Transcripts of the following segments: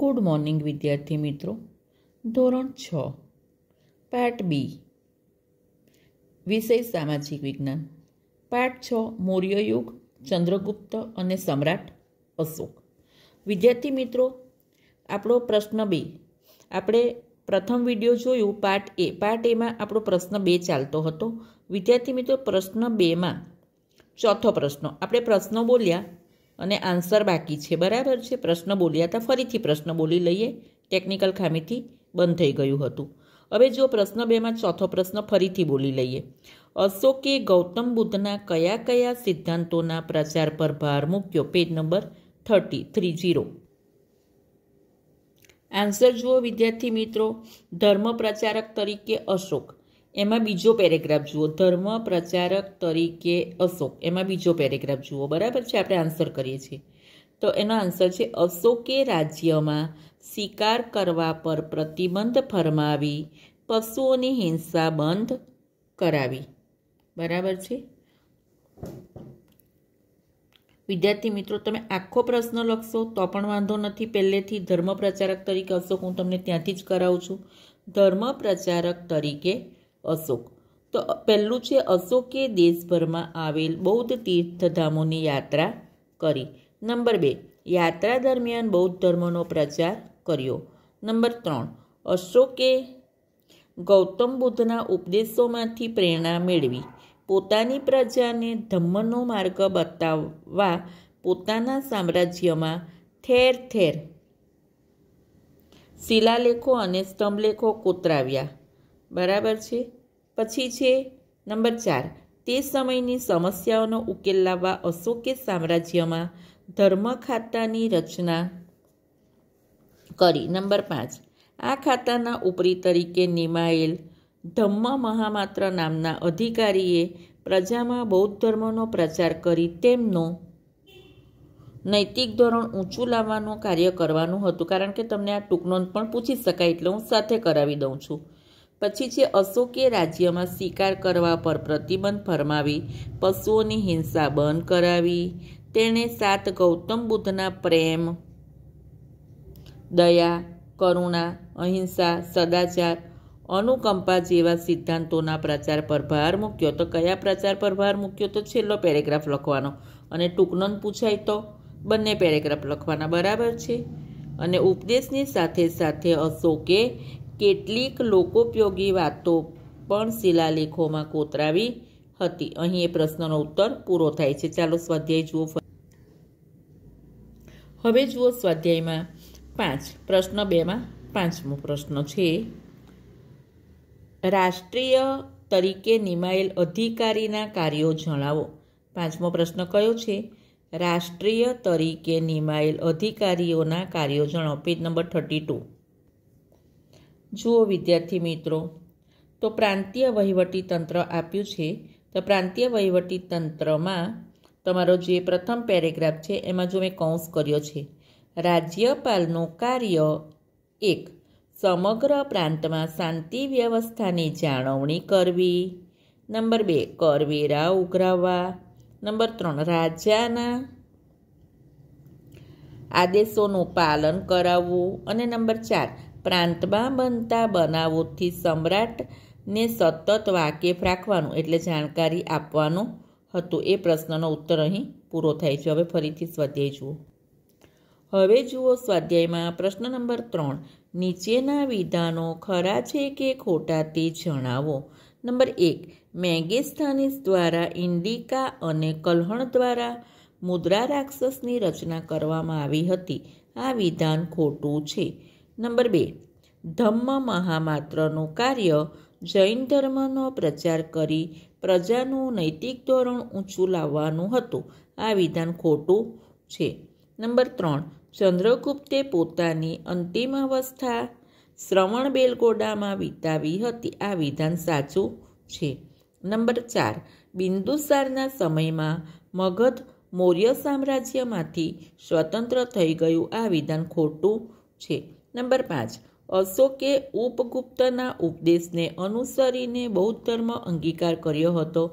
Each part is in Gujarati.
ગુડ મોર્નિંગ વિદ્યાર્થી મિત્રો ધોરણ છ પાઠ બી વિષય સામાજિક વિજ્ઞાન પાઠ છ મૌર્ય યુગ ચંદ્રગુપ્ત અને સમ્રાટ અશોક વિદ્યાર્થી મિત્રો આપણો પ્રશ્ન બે આપણે પ્રથમ વિડીયો જોયું પાર્ટ એ પાર્ટ એમાં આપણો પ્રશ્ન બે ચાલતો હતો વિદ્યાર્થી મિત્રો પ્રશ્ન બેમાં ચોથો પ્રશ્ન આપણે પ્રશ્નો બોલ્યા અને આન્સર બાકી છે બરાબર છે પ્રશ્ન બોલ્યા હતા ફરીથી પ્રશ્ન બોલી લઈએ ટેકનિકલ ખામીથી બંધ થઈ ગયું હતું હવે જો પ્રશ્ન બેમાં ચોથો પ્રશ્ન ફરીથી બોલી લઈએ અશોકે ગૌતમ બુદ્ધના કયા કયા સિદ્ધાંતોના પ્રચાર પર ભાર મૂક્યો page number thirty three zero answer જુઓ વિદ્યાર્થી મિત્રો ધર્મ પ્રચારક તરીકે અશોક એમાં બીજો પેરેગ્રાફ જુઓ ધર્મ પ્રચારક તરીકે અશોક એમાં બીજો પેરેગ્રાફ જુઓ બરાબર છે આપણે આન્સર કરીએ છીએ તો એનો આન્સર છે અશોકે રાજ્યમાં શિકાર કરવા પર પ્રતિબંધ ફરમાવી પશુઓની હિંસા બંધ કરાવી બરાબર છે વિદ્યાર્થી મિત્રો તમે આખો પ્રશ્ન લખશો તો પણ વાંધો નથી પહેલેથી ધર્મ પ્રચારક તરીકે અશોક હું તમને ત્યાંથી જ કરાવું છું ધર્મ પ્રચારક તરીકે અશોક તો પહેલું છે અશોકે દેશભરમાં આવેલ બૌદ્ધ તીર્થધામોની યાત્રા કરી નંબર બે યાત્રા દરમિયાન બૌદ્ધ ધર્મનો પ્રચાર કર્યો નંબર ત્રણ અશોકે ગૌતમ બુદ્ધના ઉપદેશોમાંથી પ્રેરણા મેળવી પોતાની પ્રજાને ધમ્મનો માર્ગ બતાવવા પોતાના સામ્રાજ્યમાં ઠેર ઠેર શિલાલેખો અને સ્તંભલેખો કોતરાવ્યા બરાબર છે પછી છે નંબર ચાર તે સમયની સમસ્યાઓનો ઉકેલ લાવવા અશોકે સામ્રાજ્યમાં ધર્મ ખાતાની રચના કરી નંબર પાંચ આ ખાતાના ઉપરી તરીકે નિમાયેલ ધમ્મ મહામાત્ર નામના અધિકારીએ પ્રજામાં બૌદ્ધ ધર્મનો પ્રચાર કરી તેમનો નૈતિક ધોરણ ઊંચું લાવવાનું કાર્ય કરવાનું હતું કારણ કે તમને આ ટૂંકનોંધ પણ પૂછી શકાય એટલે હું સાથે કરાવી દઉં છું પછી છે અશોકે રાજ્યમાં શિકાર કરવા પર પ્રતિબંધ ફરમાવી પશુઓની હિંસા બંધ કરાવી તેણે સાત ગૌતમ બુદ્ધના પ્રેમ દયા કરુણા અહિંસા સદાચાર અનુકંપા જેવા સિદ્ધાંતોના પ્રચાર પર ભાર મૂક્યો તો કયા પ્રચાર પર ભાર મૂક્યો તો છેલ્લો પેરેગ્રાફ લખવાનો અને ટૂંકનોન પૂછાય તો બંને પેરેગ્રાફ લખવાના બરાબર છે અને ઉપદેશની સાથે સાથે અશોકે કેટલીક લોકોપયોગી વાતો પણ શિલાલેખોમાં કોતરાવી હતી અહીં એ પ્રશ્નનો ઉત્તર પૂરો થાય છે ચાલો સ્વાધ્યાય જુઓ હવે જુઓ સ્વાધ્યાયમાં પાંચ પ્રશ્ન બેમાં પાંચમો પ્રશ્ન છે રાષ્ટ્રીય તરીકે નિમાયેલ અધિકારીના કાર્યો જણાવો પાંચમો પ્રશ્ન કયો છે રાષ્ટ્રીય તરીકે નિમાયેલ અધિકારીઓના કાર્યો જણાવો પેજ નંબર થર્ટી ટુ જુઓ વિદ્યાર્થી મિત્રો તો પ્રાંતીય વહીવટી તંત્ર આપ્યું છે તો પ્રાંતીય વહીવટી તંત્રમાં તમારો જે પ્રથમ પેરેગ્રાફ છે એમાં જો મેં કૌંસ કર્યો છે રાજ્યપાલનું કાર્ય એક સમગ્ર પ્રાંતમાં શાંતિ વ્યવસ્થાની જાળવણી કરવી નંબર બે કરવેરા ઉઘરાવવા નંબર ત્રણ રાજાના આદેશોનું પાલન કરાવવું અને નંબર ચાર પ્રાંતમાં બનતા બનાવોથી સમ્રાટને સતત વાકેફ રાખવાનું એટલે જાણકારી આપવાનું હતું એ પ્રશ્નનો ઉત્તર અહીં પૂરો થાય છે હવે ફરીથી સ્વાધ્યાય જુઓ હવે જુઓ સ્વાધ્યાયમાં પ્રશ્ન નંબર ત્રણ નીચેના વિધાનો ખરા છે કે ખોટા તે જણાવો નંબર એક મેગેસ્થાનિસ દ્વારા ઇન્ડિકા અને કલહણ દ્વારા મુદ્રા રાક્ષસની રચના કરવામાં આવી હતી આ વિધાન ખોટું છે નંબર બે ધમ્મ મહામાત્રનું કાર્ય જૈન ધર્મનો પ્રચાર કરી પ્રજાનું નૈતિક ધોરણ ઊંચું લાવવાનું હતું આ વિધાન ખોટું છે નંબર ત્રણ ચંદ્રગુપ્તે પોતાની અંતિમ અવસ્થા શ્રવણ બેલગોડામાં વિતાવી હતી આ વિધાન સાચું છે નંબર ચાર બિંદુસારના સમયમાં મગધ મૌર્ય સામ્રાજ્યમાંથી સ્વતંત્ર થઈ ગયું આ વિધાન ખોટું છે નંબર પાંચ અશોકે ઉપગુપ્તના ઉપદેશને અનુસરીને બૌદ્ધ ધર્મ અંગીકાર કર્યો હતો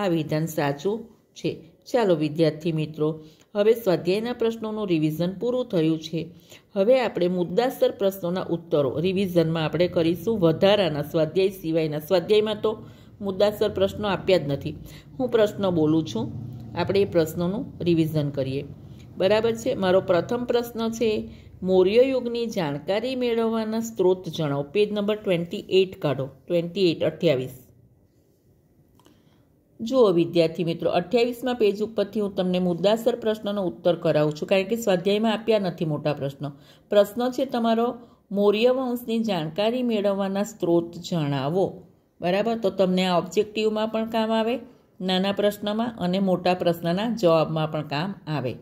આ વિધાન સાચું છે ચાલો વિદ્યાર્થી મિત્રો હવે સ્વાધ્યાયના પ્રશ્નોનું રિવિઝન પૂરું થયું છે હવે આપણે મુદ્દાસર પ્રશ્નોના ઉત્તરો રિવિઝનમાં આપણે કરીશું વધારાના સ્વાધ્યાય સિવાયના સ્વાધ્યાયમાં તો મુદ્દાસર પ્રશ્નો આપ્યા જ નથી હું પ્રશ્નો બોલું છું આપણે એ પ્રશ્નોનું રિવિઝન કરીએ બરાબર છે મારો પ્રથમ પ્રશ્ન છે મૌર્ય યુગની જાણકારી મેળવવાના સ્ત્રોત જણાવો પેજ નંબર ટ્વેન્ટી એઇટ કાઢો ટ્વેન્ટી એઇટ અઠ્યાવીસ જુઓ વિદ્યાર્થી મિત્રો અઠ્યાવીસમાં પેજ ઉપરથી હું તમને મુદ્દાસર પ્રશ્નનો ઉત્તર કરાવું છું કારણ કે સ્વાધ્યાયમાં આપ્યા નથી મોટા પ્રશ્નો પ્રશ્ન છે તમારો મૌર્ય વંશની જાણકારી મેળવવાના સ્ત્રોત જણાવો બરાબર તો તમને આ ઓબ્જેક્ટિવમાં પણ કામ આવે નાના પ્રશ્નમાં અને મોટા પ્રશ્નના જવાબમાં પણ કામ આવે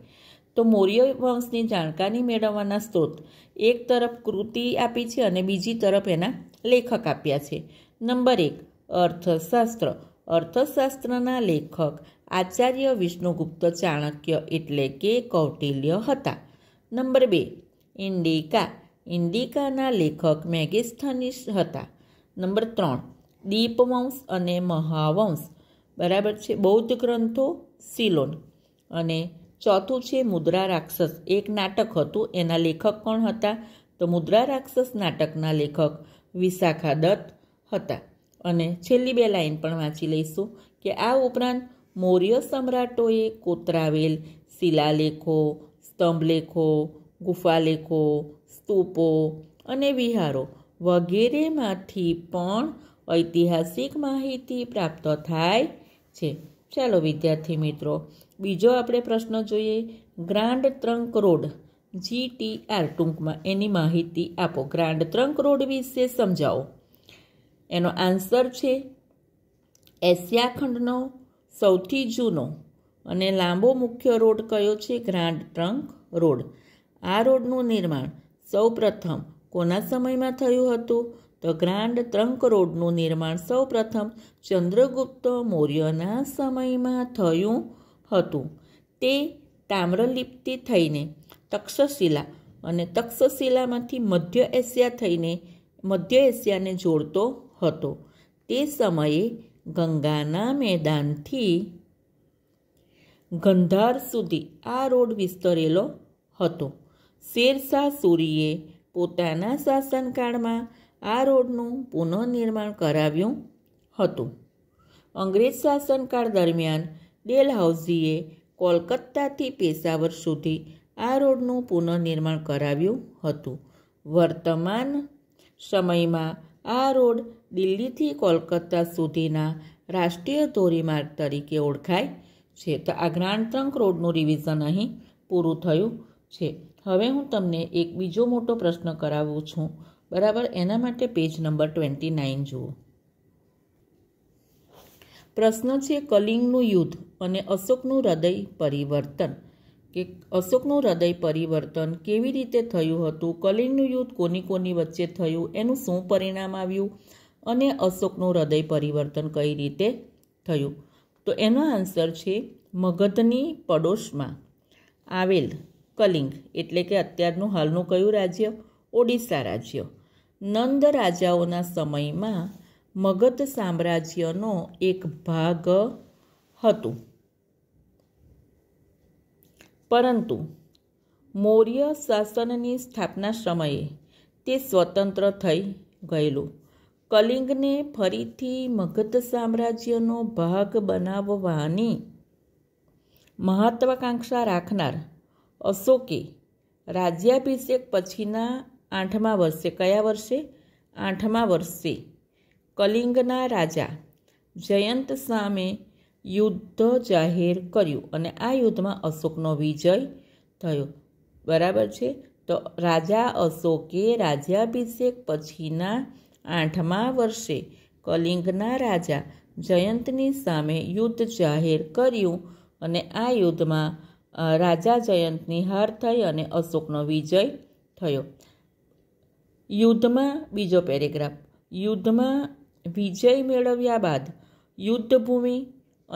તો મૌર્ય વંશની જાણકારી મેળવવાના સ્ત્રોત એક તરફ કૃતિ આપી છે અને બીજી તરફ એના લેખક આપ્યા છે નંબર એક અર્થશાસ્ત્ર અર્થશાસ્ત્રના લેખક આચાર્ય વિષ્ણુગુપ્ત ચાણક્ય એટલે કે કૌટિલ્ય હતા નંબર બે ઇન્ડિકા ઇન્ડિકાના લેખક મેગેસ્થનીસ હતા નંબર ત્રણ દીપવંશ અને મહાવંશ બરાબર છે બૌદ્ધ ગ્રંથો સિલોન અને ચોથું છે મુદ્રા રાક્ષસ એક નાટક હતું એના લેખક કોણ હતા તો મુદ્રા રાક્ષસ નાટકના લેખક વિશાખા દત્ત હતા અને છેલ્લી બે લાઈન પણ વાંચી લઈશું કે આ ઉપરાંત મૌર્ય સમ્રાટોએ કોતરાવેલ શિલાલેખો સ્તંભલેખો ગુફાલેખો સ્તૂપો અને વિહારો વગેરેમાંથી પણ ઐતિહાસિક માહિતી પ્રાપ્ત થાય છે ચાલો વિદ્યાર્થી મિત્રો બીજો આપણે પ્રશ્ન જોઈએ ગ્રાન્ડ ટ્રંક રોડ જીટીઆર ટૂંકમાં એની માહિતી આપો ગ્રાન્ડ ટ્રંક રોડ વિશે સમજાવો એનો આન્સર છે એશિયા ખંડનો સૌથી જૂનો અને લાંબો મુખ્ય રોડ કયો છે ગ્રાન્ડ ટ્રંક રોડ આ રોડનું નિર્માણ સૌ પ્રથમ કોના સમયમાં થયું હતું ધ ગ્રાન્ડ ત્રંક રોડનું નિર્માણ સૌપ્રથમ ચંદ્રગુપ્ત મૌર્યના સમયમાં થયું હતું તે તામ્રલિપ્તિ થઈને તક્ષશિલા અને તક્ષશિલામાંથી મધ્ય એશિયા થઈને મધ્ય એશિયાને જોડતો હતો તે સમયે ગંગાના મેદાનથી ગંધાર સુધી આ રોડ વિસ્તરેલો હતો શેરશાહ સૂરીએ પોતાના શાસનકાળમાં આ રોડનું પુનઃનિર્માણ કરાવ્યું હતું અંગ્રેજ શાસનકાળ દરમિયાન ડેલહાઉઝીએ કોલકાતાથી પેશાવર સુધી આ રોડનું પુનઃનિર્માણ કરાવ્યું હતું વર્તમાન સમયમાં આ રોડ દિલ્હીથી કોલકાતા સુધીના રાષ્ટ્રીય ધોરીમાર્ગ તરીકે ઓળખાય છે તો આ જ્ઞાનતંક રોડનું રિવિઝન અહીં પૂરું થયું છે હવે હું તમને એક બીજો મોટો પ્રશ્ન કરાવું છું બરાબર એના માટે પેજ નંબર ટ્વેન્ટી નાઇન જુઓ પ્રશ્ન છે કલિંગનું યુદ્ધ અને અશોકનું હૃદય પરિવર્તન કે અશોકનું હૃદય પરિવર્તન કેવી રીતે થયું હતું કલિંગનું યુદ્ધ કોની કોની વચ્ચે થયું એનું શું પરિણામ આવ્યું અને અશોકનું હૃદય પરિવર્તન કઈ રીતે થયું તો એનો આન્સર છે મગધની પડોશમાં આવેલ કલિંગ એટલે કે અત્યારનું હાલનું કયું રાજ્ય ઓડિશા રાજ્ય નંદ રાજાઓના સમયમાં મગધ સામ્રાજ્યનો એક ભાગ હતો પરંતુ મૌર્ય શાસનની સ્થાપના સમયે તે સ્વતંત્ર થઈ ગયેલું કલિંગને ફરીથી મગધ સામ્રાજ્યનો ભાગ બનાવવાની મહત્વાકાંક્ષા રાખનાર અશોકે રાજ્યાભિષેક પછીના આઠમા વર્ષે કયા વર્ષે આઠમા વર્ષે કલિંગના રાજા જયંત સામે યુદ્ધ જાહેર કર્યું અને આ યુદ્ધમાં અશોકનો વિજય થયો બરાબર છે તો રાજા અશોકે રાજ્યાભિષેક પછીના આઠમા વર્ષે કલિંગના રાજા જયંતની સામે યુદ્ધ જાહેર કર્યું અને આ યુદ્ધમાં રાજા જયંતની હાર થઈ અને અશોકનો વિજય થયો યુદ્ધમાં બીજો પેરેગ્રાફ યુદ્ધમાં વિજય મેળવ્યા બાદ યુદ્ધભૂમિ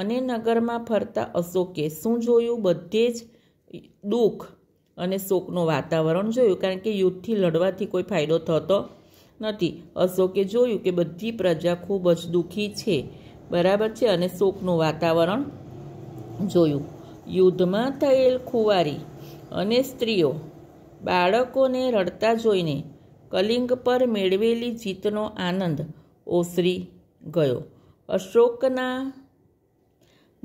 અને નગરમાં ફરતા અશોકે શું જોયું બધે જ દુઃખ અને શોકનું વાતાવરણ જોયું કારણ કે યુદ્ધથી લડવાથી કોઈ ફાયદો થતો નથી અશોકે જોયું કે બધી પ્રજા ખૂબ જ દુઃખી છે બરાબર છે અને શોકનું વાતાવરણ જોયું યુદ્ધમાં થયેલ ખુવારી અને સ્ત્રીઓ બાળકોને રડતા જોઈને કલિંગ પર મેળવેલી જીતનો આનંદ ઓસરી ગયો અશોકના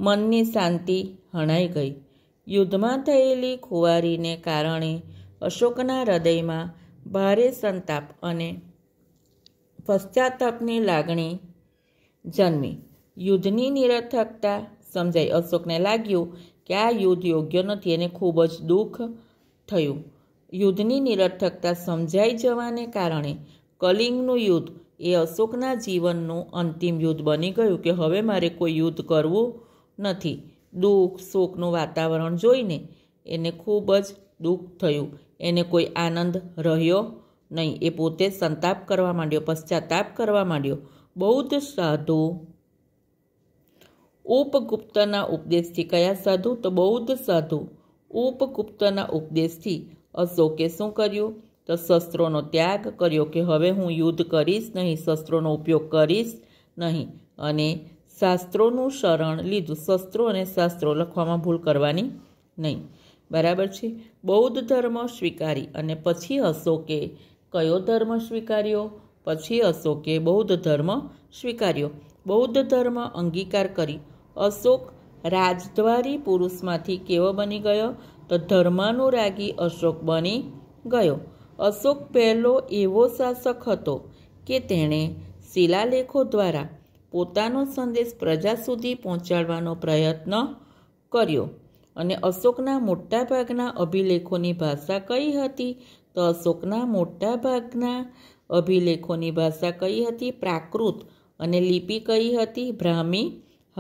મનની શાંતિ હણાઈ ગઈ યુદ્ધમાં થયેલી ખુવારીને કારણે અશોકના હૃદયમાં ભારે સંતાપ અને પશ્ચાતાપની લાગણી જન્મી યુદ્ધની નિરર્થકતા સમજાઈ અશોકને લાગ્યું કે આ યુદ્ધ યોગ્ય નથી અને ખૂબ જ દુઃખ થયું યુદ્ધની નિરર્થકતા સમજાઈ જવાને કારણે કલિંગનું યુદ્ધ એ અશોકના જીવનનું અંતિમ યુદ્ધ બની ગયું કે હવે મારે કોઈ યુદ્ધ કરવું નથી દુઃખ શોકનું વાતાવરણ જોઈને એને ખૂબ જ દુઃખ થયું એને કોઈ આનંદ રહ્યો નહીં એ પોતે સંતાપ કરવા માંડ્યો પશ્ચાતાપ કરવા માંડ્યો બૌદ્ધ સાધુ ઉપગુપ્તના ઉપદેશથી કયા સાધુ તો બૌદ્ધ સાધુ ઉપગુપ્તના ઉપદેશથી અશોકે શું કર્યું તો શસ્ત્રોનો ત્યાગ કર્યો કે હવે હું યુદ્ધ કરીશ નહીં શસ્ત્રોનો ઉપયોગ કરીશ નહીં અને શાસ્ત્રોનું શરણ લીધું શસ્ત્રો અને શાસ્ત્રો લખવામાં ભૂલ કરવાની નહીં બરાબર છે બૌદ્ધ ધર્મ સ્વીકારી અને પછી અશોકે કયો ધર્મ સ્વીકાર્યો પછી અશોકે બૌદ્ધ ધર્મ સ્વીકાર્યો બૌદ્ધ ધર્મ અંગીકાર કરી અશોક રાજદ્વારી પુરુષમાંથી કેવો બની ગયો તો ધર્માનુરાગી અશોક બની ગયો અશોક પહેલો એવો શાસક હતો કે તેણે શિલાલેખો દ્વારા પોતાનો સંદેશ પ્રજા સુધી પહોંચાડવાનો પ્રયત્ન કર્યો અને અશોકના મોટાભાગના અભિલેખોની ભાષા કઈ હતી તો અશોકના મોટાભાગના અભિલેખોની ભાષા કઈ હતી પ્રાકૃત અને લિપિ કઈ હતી બ્રાહ્મી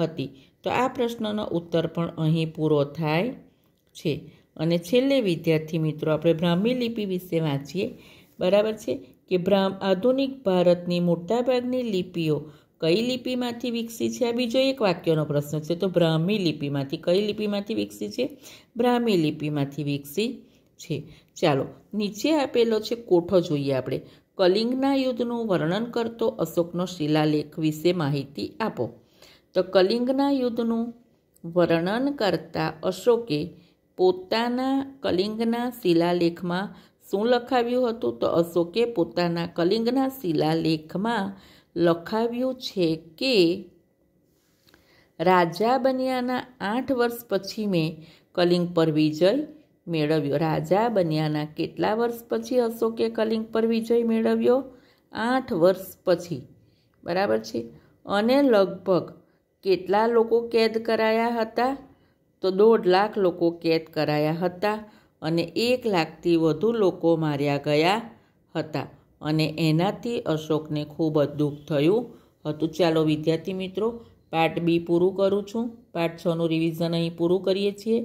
હતી તો આ પ્રશ્નનો ઉત્તર પણ અહીં પૂરો થાય છે અને છેલ્લે વિદ્યાર્થી મિત્રો આપણે બ્રાહ્મી લિપિ વિશે વાંચીએ બરાબર છે કે બ્રાહ્મ આધુનિક ભારતની મોટાભાગની લિપિઓ કઈ લિપિમાંથી વિકસી છે આ બીજો એક વાક્યનો પ્રશ્ન છે તો બ્રાહ્મી લિપિમાંથી કઈ લિપિમાંથી વિકસી છે બ્રાહ્મી લિપિમાંથી વિકસી છે ચાલો નીચે આપેલો છે કોઠો જોઈએ આપણે કલિંગના યુદ્ધનું વર્ણન કરતો અશોકનો શિલાલેખ વિશે માહિતી આપો તો કલિંગના યુદ્ધનું વર્ણન કરતા અશોકે પોતાના કલિંગના શિલાલેખમાં શું લખાવ્યું હતું તો અશોકે પોતાના કલિંગના શિલાલેખમાં લખાવ્યું છે કે રાજા બન્યાના આઠ વર્ષ પછી મેં કલિંગ પર વિજય મેળવ્યો રાજા બન્યાના કેટલા વર્ષ પછી અશોકે કલિંગ પર વિજય મેળવ્યો આઠ વર્ષ પછી બરાબર છે અને લગભગ કેટલા લોકો કેદ કરાયા હતા તો દોઢ લાખ લોકો કેદ કરાયા હતા અને એક લાખથી વધુ લોકો માર્યા ગયા હતા અને એનાથી અશોકને ખૂબ જ દુઃખ થયું હતું ચાલો વિદ્યાર્થી મિત્રો પાર્ટ બી પૂરું કરું છું પાર્ટ છનું રિવિઝન અહીં પૂરું કરીએ છીએ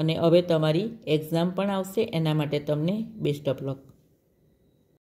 અને હવે તમારી એક્ઝામ પણ આવશે એના માટે તમને બેસ્ટ ઓફ લક